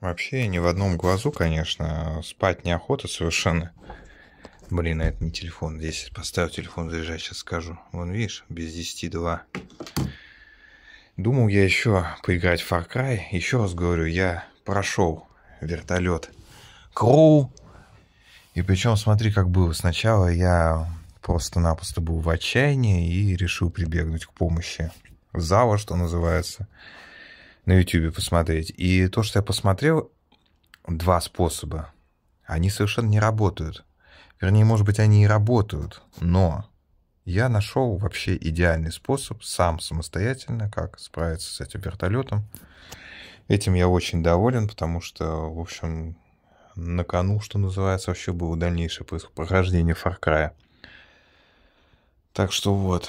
Вообще ни в одном глазу, конечно, спать неохота совершенно. Блин, а это не телефон. Здесь поставил телефон заряжать, сейчас скажу. Вон, видишь, без 10 2. Думал я еще поиграть в Far Cry. Еще раз говорю, я прошел вертолет Кроу. И причем смотри, как было. Сначала я просто-напросто был в отчаянии и решил прибегнуть к помощи зала, что называется на YouTube посмотреть. И то, что я посмотрел, два способа, они совершенно не работают. Вернее, может быть, они и работают, но я нашел вообще идеальный способ сам самостоятельно, как справиться с этим вертолетом. Этим я очень доволен, потому что, в общем, на кону, что называется, вообще было дальнейшее прохождение Far Cry. Так что вот,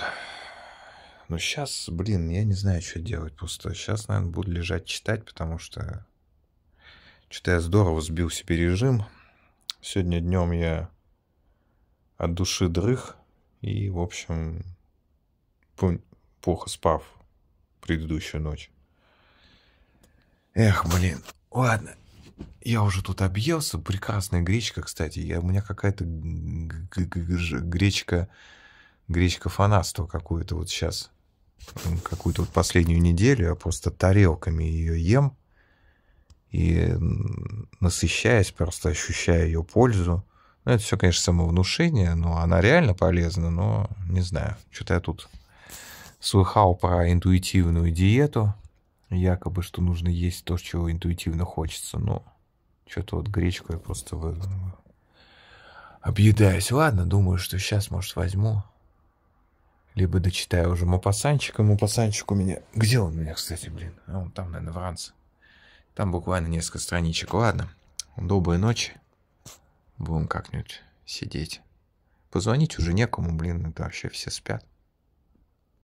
но ну, сейчас, блин, я не знаю, что делать просто. Сейчас, наверное, буду лежать читать, потому что что-то я здорово сбил себе режим. Сегодня днем я от души дрых и, в общем, плохо спав предыдущую ночь. Эх, блин, ладно. Я уже тут объелся. Прекрасная гречка, кстати. Я, у меня какая-то гречка... Гречка фанатство какое то вот сейчас какую-то вот последнюю неделю я просто тарелками ее ем и насыщаясь, просто ощущая ее пользу. Ну, это все, конечно, самовнушение, но она реально полезна, но не знаю. Что-то я тут слыхал про интуитивную диету, якобы, что нужно есть то, чего интуитивно хочется, но что-то вот гречку я просто объедаюсь. Ладно, думаю, что сейчас, может, возьму либо дочитаю уже Мопассанчика. Мопассанчик у меня... Где он у меня, кстати, блин? А он там, наверное, в ранце. Там буквально несколько страничек. Ладно, доброй ночи. Будем как-нибудь сидеть. Позвонить уже некому, блин, это вообще все спят.